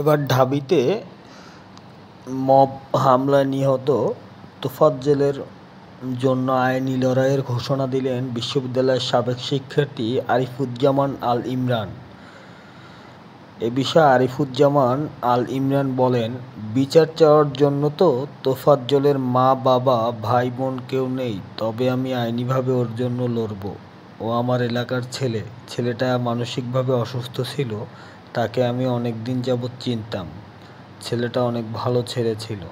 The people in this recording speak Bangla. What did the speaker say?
এবার ঢাবিতে মব হামলায় নিহত তোফাজ্জেলের জন্য আইনি লড়াইয়ের ঘোষণা দিলেন বিশ্ববিদ্যালয়ের সাবেক শিক্ষার্থী আরিফুজ্জামান আল ইমরান এ বিষয়ে আরিফুজ্জামান আল ইমরান বলেন বিচার চাওয়ার জন্য তো তোফাজ্জলের মা বাবা ভাই বোন কেউ নেই তবে আমি আইনিভাবে ওর জন্য লড়বো ও আমার এলাকার ছেলে ছেলেটা মানসিকভাবে অসুস্থ ছিল তাকে আমি অনেক দিন যাবৎ চিনতাম ছেলেটা অনেক ভালো ছেলে ছিল